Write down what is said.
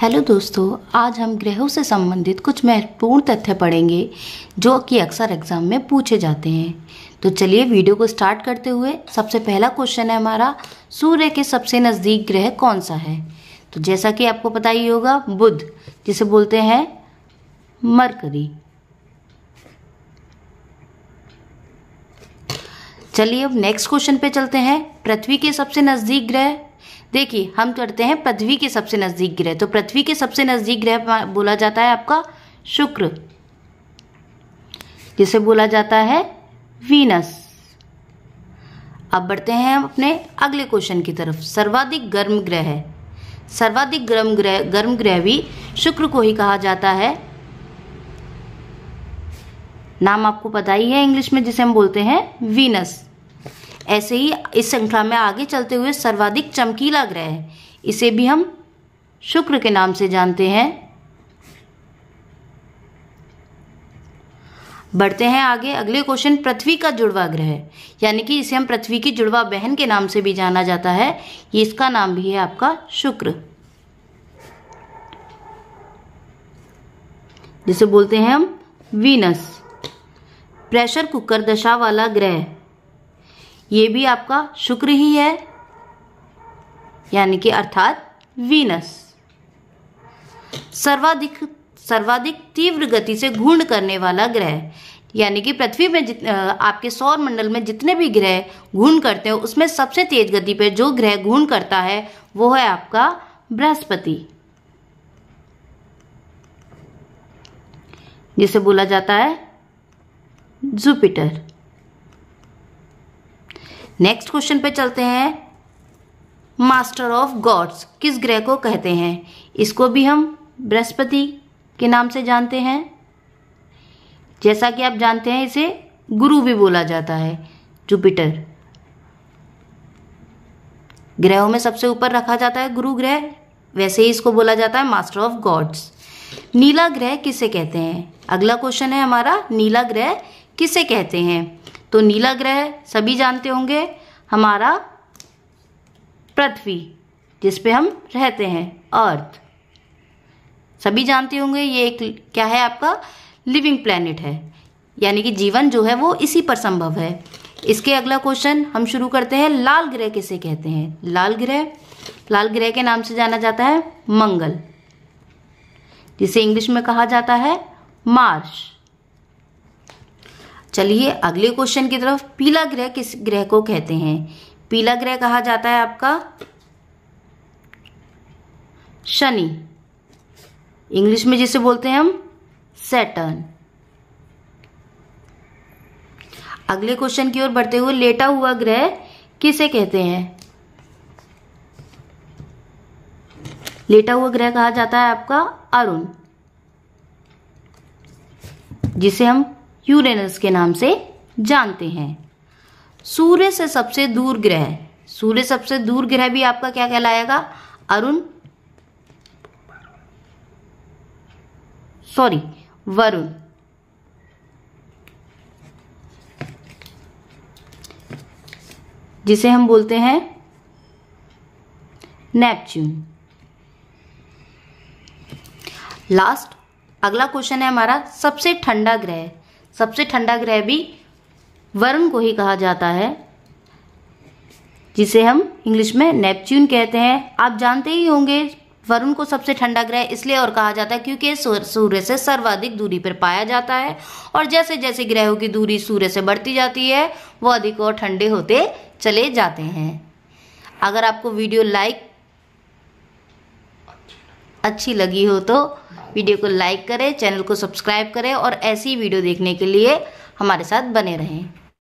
hello दोस्तों आज हम ग्रहों से संबंधित कुछ महत्वपूर्ण तथ्य पढ़ेंगे जो कि अक्सर एग्जाम में पूछे जाते हैं तो चलिए वीडियो को स्टार्ट करते हुए सबसे पहला क्वेश्चन है हमारा सूर्य के सबसे नज़दीक ग्रह कौन सा है तो जैसा कि आपको पता ही होगा बुध जिसे बोलते हैं मरकरी चलिए अब नेक्स्ट क्वेश्चन पे चलते हैं पृथ्वी के सबसे नज़दीक ग्रह देखिए हम करते हैं पृथ्वी के सबसे नज़दीक ग्रह तो पृथ्वी के सबसे नज़दीक ग्रह बोला जाता है आपका शुक्र जिसे बोला जाता है वीनस अब बढ़ते हैं हम अपने अगले क्वेश्चन की तरफ सर्वाधिक गर्म ग्रह है सर्वाधिक गर्म ग्रह गर्म ग्रह भी शुक्र को ही कहा जाता है नाम आपको पता ही है इंग्लिश में जिसे हम बोलते हैं वीनस ऐसे ही इस श्रृंखला में आगे चलते हुए सर्वाधिक चमकीला ग्रह है इसे भी हम शुक्र के नाम से जानते हैं बढ़ते हैं आगे अगले क्वेश्चन पृथ्वी का जुड़वा ग्रह यानी कि इसे हम पृथ्वी की जुड़वा बहन के नाम से भी जाना जाता है ये इसका नाम भी है आपका शुक्र जिसे बोलते हैं हम वीनस प्रेशर कुकर दशा वाला ग्रह ये भी आपका शुक्र ही है यानी कि अर्थात वीनस सर्वाधिक सर्वाधिक तीव्र गति से घूर्ण करने वाला ग्रह यानी कि पृथ्वी में जित आपके सौर मंडल में जितने भी ग्रह घूर्ण करते हैं उसमें सबसे तेज गति पर जो ग्रह घूर्ण करता है वो है आपका बृहस्पति जिसे बोला जाता है जुपिटर नेक्स्ट क्वेश्चन पे चलते हैं मास्टर ऑफ गॉड्स किस ग्रह को कहते हैं इसको भी हम बृहस्पति के नाम से जानते हैं जैसा कि आप जानते हैं इसे गुरु भी बोला जाता है जुपिटर ग्रहों में सबसे ऊपर रखा जाता है गुरु ग्रह वैसे ही इसको बोला जाता है मास्टर ऑफ गॉड्स नीला ग्रह किसे कहते हैं अगला क्वेश्चन है हमारा नीला ग्रह किसे कहते हैं तो नीला ग्रह सभी जानते होंगे हमारा पृथ्वी जिस पे हम रहते हैं अर्थ सभी जानते होंगे ये एक क्या है आपका लिविंग प्लैनेट है यानी कि जीवन जो है वो इसी पर संभव है इसके अगला क्वेश्चन हम शुरू करते हैं लाल ग्रह किसे कहते हैं लाल ग्रह लाल ग्रह के नाम से जाना जाता है मंगल जिसे इंग्लिश में कहा जाता है मार्श चलिए अगले क्वेश्चन की तरफ पीला ग्रह किस ग्रह को कहते हैं पीला ग्रह कहा जाता है आपका शनि इंग्लिश में जिसे बोलते हैं हम सैटर्न अगले क्वेश्चन की ओर बढ़ते हुए लेटा हुआ ग्रह किसे कहते हैं लेटा हुआ ग्रह कहा जाता है आपका अरुण जिसे हम यूरेनस के नाम से जानते हैं सूर्य से सबसे दूर ग्रह सूर्य सबसे दूर ग्रह भी आपका क्या कहलाएगा अरुण सॉरी वरुण जिसे हम बोलते हैं नेपच्यून लास्ट अगला क्वेश्चन है हमारा सबसे ठंडा ग्रह सबसे ठंडा ग्रह भी वरुण को ही कहा जाता है जिसे हम इंग्लिश में नेपच्यून कहते हैं आप जानते ही होंगे वरुण को सबसे ठंडा ग्रह इसलिए और कहा जाता है क्योंकि सूर्य से सर्वाधिक दूरी पर पाया जाता है और जैसे जैसे ग्रहों की दूरी सूर्य से बढ़ती जाती है वो अधिक और ठंडे होते चले जाते हैं अगर आपको वीडियो लाइक अच्छी लगी हो तो वीडियो को लाइक करें चैनल को सब्सक्राइब करें और ऐसी वीडियो देखने के लिए हमारे साथ बने रहें